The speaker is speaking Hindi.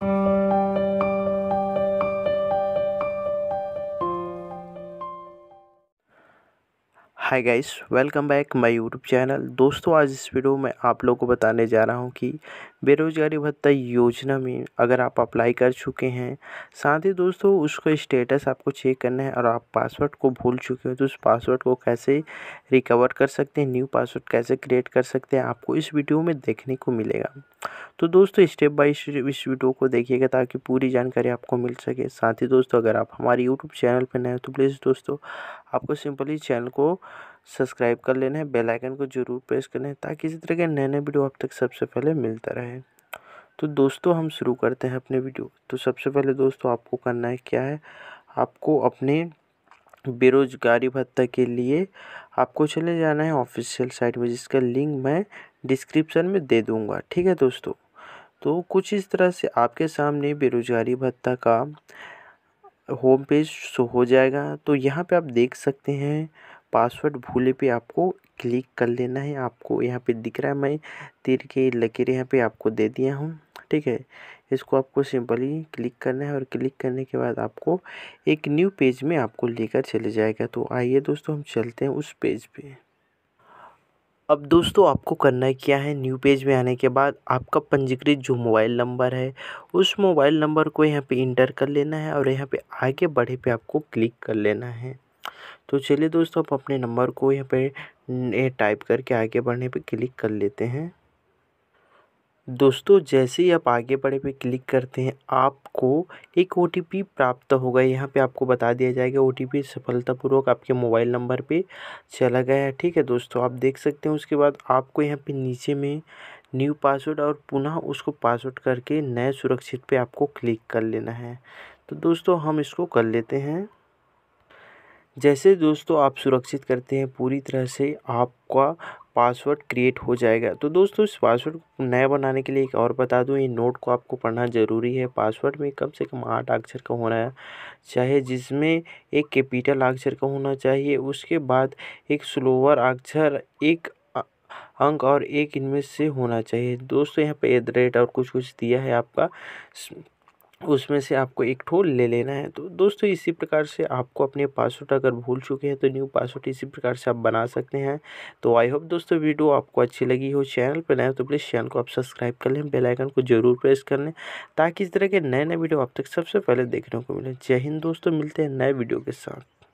Thank you. Hi guys welcome back my YouTube channel दोस्तों आज इस वीडियो में आप लोगों को बताने जा रहा हूं कि बेरोजगारी भत्ता योजना में अगर आप अप्लाई कर चुके हैं साथ ही दोस्तों उसका स्टेटस आपको चेक करना है और आप पासवर्ड को भूल चुके हैं तो उस पासवर्ड को कैसे रिकवर कर सकते हैं न्यू पासवर्ड कैसे क्रिएट कर सकते हैं आपको इस वीडियो में देखने को मिलेगा तो दोस्तों स्टेप बाय स्टेप इस वीडियो को देखिएगा ताकि पूरी जानकारी आपको मिल सके साथ ही दोस्तों अगर आप हमारे यूट्यूब चैनल पर नए हो तो प्लीज़ दोस्तों आपको सिंपली चैनल को सब्सक्राइब कर लेना है बेल आइकन को ज़रूर प्रेस करना है ताकि इसी तरह के नए नए वीडियो आप तक सबसे पहले मिलता रहे तो दोस्तों हम शुरू करते हैं अपने वीडियो तो सबसे पहले दोस्तों आपको करना है क्या है आपको अपने बेरोजगारी भत्ता के लिए आपको चले जाना है ऑफिशियल साइट में जिसका लिंक मैं डिस्क्रिप्शन में दे दूँगा ठीक है दोस्तों तो कुछ इस तरह से आपके सामने बेरोजगारी भत्ता का होम पेज शो हो जाएगा तो यहाँ पे आप देख सकते हैं पासवर्ड भूले पे आपको क्लिक कर लेना है आपको यहाँ पे दिख रहा है मैं तीर के लकीर यहाँ पे आपको दे दिया हूँ ठीक है इसको आपको सिंपली क्लिक करना है और क्लिक करने के बाद आपको एक न्यू पेज में आपको लेकर चले जाएगा तो आइए दोस्तों हम चलते हैं उस पेज पे अब दोस्तों आपको करना क्या है न्यू पेज में आने के बाद आपका पंजीकृत जो मोबाइल नंबर है उस मोबाइल नंबर को यहाँ पे इंटर कर लेना है और यहाँ पे आगे बढ़े पे आपको क्लिक कर लेना है तो चलिए दोस्तों आप अपने नंबर को यहाँ पर टाइप करके आगे बढ़ने पर क्लिक कर लेते हैं दोस्तों जैसे ही आप आगे बढ़े पे क्लिक करते हैं आपको एक ओ प्राप्त होगा यहाँ पे आपको बता दिया जाएगा ओ टी सफलतापूर्वक आपके मोबाइल नंबर पे चला गया है ठीक है दोस्तों आप देख सकते हैं उसके बाद आपको यहाँ पे नीचे में न्यू पासवर्ड और पुनः उसको पासवर्ड करके नए सुरक्षित पे आपको क्लिक कर लेना है तो दोस्तों हम इसको कर लेते हैं जैसे दोस्तों आप सुरक्षित करते हैं पूरी तरह से आपका पासवर्ड क्रिएट हो जाएगा तो दोस्तों इस पासवर्ड को नया बनाने के लिए एक और बता दूं ये नोट को आपको पढ़ना ज़रूरी है पासवर्ड में कम से कम आठ अक्षर का होना है चाहे जिसमें एक कैपिटल अक्षर का होना चाहिए उसके बाद एक स्लोअर अक्षर एक अंक और एक इनमें से होना चाहिए दोस्तों यहाँ पे एट और कुछ कुछ दिया है आपका उसमें से आपको एक ठो ले लेना है तो दोस्तों इसी प्रकार से आपको अपने पासवर्ड अगर भूल चुके हैं तो न्यू पासवर्ड इसी प्रकार से आप बना सकते हैं तो आई होप दोस्तों वीडियो आपको अच्छी लगी हो चैनल पर नए तो प्लीज़ चैनल को आप सब्सक्राइब कर लें बेलाइकन को जरूर प्रेस कर लें ताकि इस तरह के नए नए वीडियो आप तक सबसे पहले देखने को मिले जय हिंद दोस्तों मिलते हैं नए वीडियो के साथ